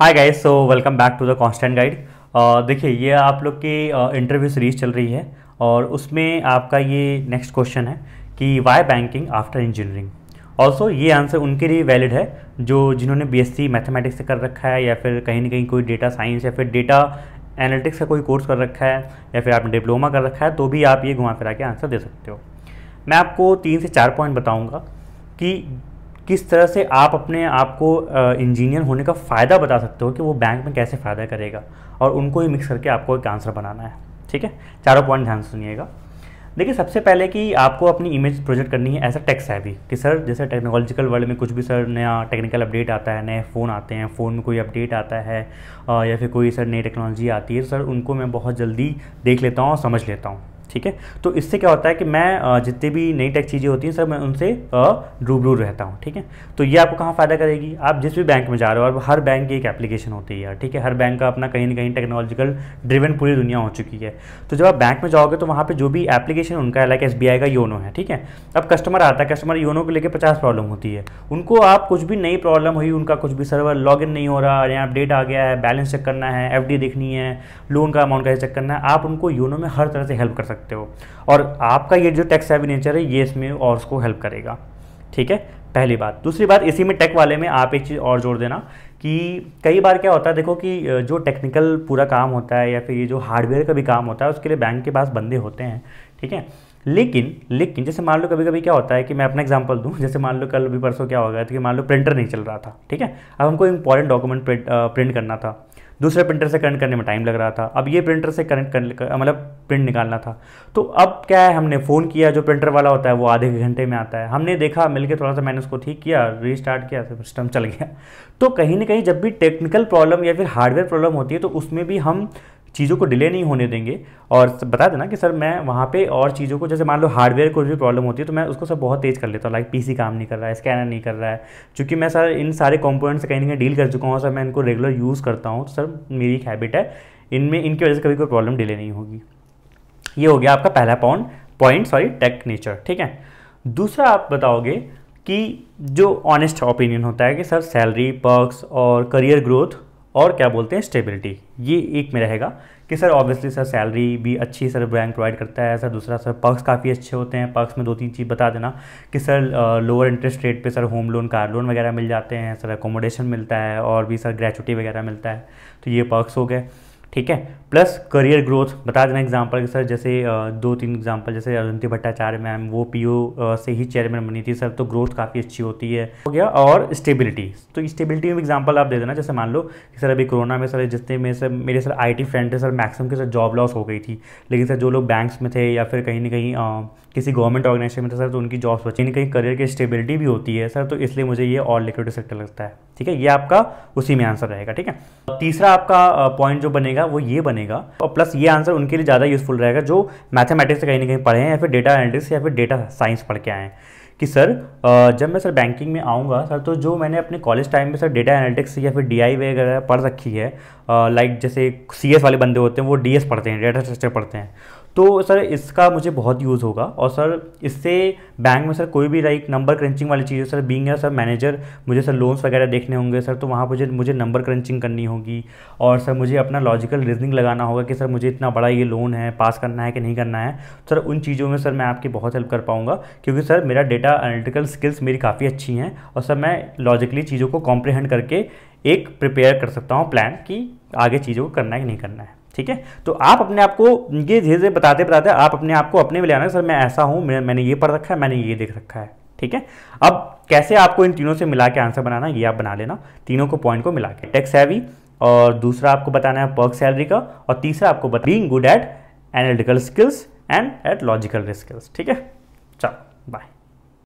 hi guys so welcome back to the constant guide देखिए ये आप लोग की इंटरव्यू uh, सीरीज चल रही है और उसमें आपका ये नेक्स्ट क्वेश्चन है कि why banking after engineering also ये आंसर उनके लिए वैलिड है जो जिन्होंने बीएससी मैथमेटिक्स से कर रखा है या फिर कहीं ना कहीं कोई डेटा साइंस या फिर डेटा एनालिटिक्स का कोई कोर्स कर रखा है या फिर आपने डिप्लोमा कर रखा है तो भी आप ये घुमा फिरा के आंसर दे सकते हो मैं आपको तीन से चार पॉइंट बताऊँगा कि किस तरह से आप अपने आप को इंजीनियर होने का फ़ायदा बता सकते हो कि वो बैंक में कैसे फ़ायदा करेगा और उनको ही मिक्स करके आपको एक आंसर बनाना है ठीक है चारों पॉइंट ध्यान सुनिएगा देखिए सबसे पहले कि आपको अपनी इमेज प्रोजेक्ट करनी है ऐसा टेक्स है भी कि सर जैसे टेक्नोलॉजिकल वर्ल्ड में कुछ भी सर नया टेक्निकल अपडेट आता है नए फ़ोन आते हैं फ़ोन में कोई अपडेट आता है या फिर कोई सर नई टेक्नोलॉजी आती है सर उनको मैं बहुत जल्दी देख लेता हूँ और समझ लेता हूँ ठीक है तो इससे क्या होता है कि मैं जितने भी नई टेक चीज़ें होती हैं सर मैं उनसे रूबरू रहता हूँ ठीक है तो ये आपको कहाँ फ़ायदा करेगी आप जिस भी बैंक में जा रहे हो और हर बैंक की एक एप्लीकेशन होती है ठीक है हर बैंक का अपना कहीं ना कहीं टेक्नोलॉजिकल ड्रिवन पूरी दुनिया हो चुकी है तो जब आप बैंक में जाओगे तो वहाँ पर जो भी एप्लीकेशन उनका है लाइक एस का योनो है ठीक है अब कस्टमर आता है कस्टमर योनो को लेकर पचास प्रॉब्लम होती है उनको आप कुछ भी नई प्रॉब्लम हुई उनका कुछ भी सर्वर लॉग नहीं हो रहा यहाँ अपडेट आ गया है बैलेंस चेक करना है एफ देखनी है लोन का अमाउंट कैसे चेक करना है आप उनको योनो में हर तरह से हेल्प कर सकते सकते हो और आपका ये जो टैक्स सेवी नेचर है ये इसमें और उसको हेल्प करेगा ठीक है पहली बात दूसरी बात इसी में टेक वाले में आप एक चीज़ और जोड़ देना कि कई बार क्या होता है देखो कि जो टेक्निकल पूरा काम होता है या फिर ये जो हार्डवेयर का भी काम होता है उसके लिए बैंक के पास बंदे होते हैं ठीक है लेकिन लेकिन जैसे मान लो कभी कभी क्या होता है कि मैं अपना एग्जांपल दूं जैसे मान लो कल भी परसों क्या हो गया था कि मान लो प्रिंटर नहीं चल रहा था ठीक है अब हमको इंपॉर्टेंट डॉक्यूमेंट प्रिंट करना था दूसरे प्रिंटर से कनेक्ट करने में टाइम लग रहा था अब ये प्रिंटर से कनेक्ट कर मतलब प्रिंट निकालना था तो अब क्या है हमने फ़ोन किया जो प्रिंटर वाला होता है वो आधे घंटे में आता है हमने देखा मिलके थोड़ा सा मैंने उसको ठीक किया रीस्टार्ट किया सिस्टम तो चल गया तो कहीं ना कहीं जब भी टेक्निकल प्रॉब्लम या फिर हार्डवेयर प्रॉब्लम होती है तो उसमें भी हम चीज़ों को डिले नहीं होने देंगे और बता देना कि सर मैं वहाँ पे और चीज़ों को जैसे मान लो हार्डवेयर को भी प्रॉब्लम होती है तो मैं उसको सब बहुत तेज़ कर लेता हूँ लाइक पीसी काम नहीं कर रहा है स्कैनर नहीं कर रहा है क्योंकि मैं सर इन सारे से कहीं ना कहीं डील कर चुका हूँ सर मैं इनको रेगुलर यूज़ करता हूँ तो सर मेरी एक हैबिट है इनमें इनकी वजह से कभी कोई प्रॉब्लम डिले नहीं होगी ये हो गया आपका पहला point point sorry take nature ठीक है दूसरा आप बताओगे कि जो ऑनेस्ट ओपिनियन होता है कि सर सैलरी पर्क्स और करियर ग्रोथ और क्या बोलते हैं स्टेबिलिटी ये एक में रहेगा कि सर ऑब्वियसली सर सैलरी भी अच्छी सर बैंक प्रोवाइड करता है सर दूसरा सर पक्स काफ़ी अच्छे होते हैं पक्स में दो तीन चीज़ बता देना कि सर लोअर इंटरेस्ट रेट पे sir home loan car loan वगैरह मिल जाते हैं सर एकोमोडेशन मिलता है और भी सर ग्रेचुटी वगैरह मिलता है तो ये पर्क्स हो गए ठीक है प्लस करियर ग्रोथ बता देना एग्जांपल के सर जैसे दो तीन एग्जांपल जैसे अरुंति भट्टाचार्य मैम वो पीओ से ही चेयरमैन बनी थी सर तो ग्रोथ काफ़ी अच्छी होती है हो गया और स्टेबिलिटी तो स्टेबिलिटी में एग्जांपल आप दे देना जैसे मान लो कि सर अभी कोरोना में सर जितने में सर मेरे सर आई फ्रेंड थे सर मैक्सिमम के सर जॉब लॉस हो गई थी लेकिन सर जो लोग बैंक्स में थे या फिर कहीं ना कहीं किसी गवर्नमेंट ऑर्गेनाइजेशन में थे सर तो उनकी जॉब्स बची नहीं कहीं करियर की स्टेबिलिटी भी होती है सर तो इसलिए मुझे ये और लिक्विड सेक्टर लगता है ठीक है ये आपका उसी में आंसर रहेगा ठीक है तीसरा आपका पॉइंट जो बनेगा वो ये बनेगा और प्लस ये आंसर उनके लिए ज़्यादा यूजफुल रहेगा जो मैथमेटिक्स से कहीं ना कहीं पढ़े हैं या फिर डेटा एनालिटिक्स या फिर डेटा साइंस पढ़ के आए हैं कि सर जब मैं सर बैंकिंग में आऊँगा सर तो जो मैंने अपने कॉलेज टाइम में सर डेटा एनालिटिक्स या फिर डी वगैरह पढ़ रखी है लाइक जैसे सी वाले बंदे होते हैं वो डी पढ़ते हैं डेटा स्ट्रक्चर पढ़ते हैं तो सर इसका मुझे बहुत यूज़ होगा और सर इससे बैंक में सर कोई भी लाइक नंबर क्रंचिंग वाली चीज़ सर बींग या सर मैनेजर मुझे सर लोन्स वगैरह देखने होंगे सर तो वहाँ मुझे मुझे नंबर क्रंचिंग करनी होगी और सर मुझे अपना लॉजिकल रीजनिंग लगाना होगा कि सर मुझे इतना बड़ा ये लोन है पास करना है कि नहीं करना है सर उन चीज़ों में सर मैं आपकी बहुत हेल्प कर पाऊँगा क्योंकि सर मेरा डेटा एनालिटिकल स्किल्स मेरी काफ़ी अच्छी हैं और सब मैं लॉजिकली चीज़ों को कॉम्प्रिहेंड करके एक प्रिपेयर कर सकता हूँ प्लान कि आगे चीज़ों को करना है कि नहीं करना है ठीक है तो आप अपने आप को ये धीरे धीरे बताते बताते आप अपने आप को अपने में ले आना सर मैं ऐसा हूँ मैंने ये पढ़ रखा है मैंने ये देख रखा है ठीक है अब कैसे आपको इन तीनों से मिला के आंसर बनाना ये आप बना लेना तीनों को पॉइंट को मिला के टैक्स हैवी और दूसरा आपको बताना है पर्क सैलरी का और तीसरा आपको बता being good at analytical skills and at logical skills ठीक है चलो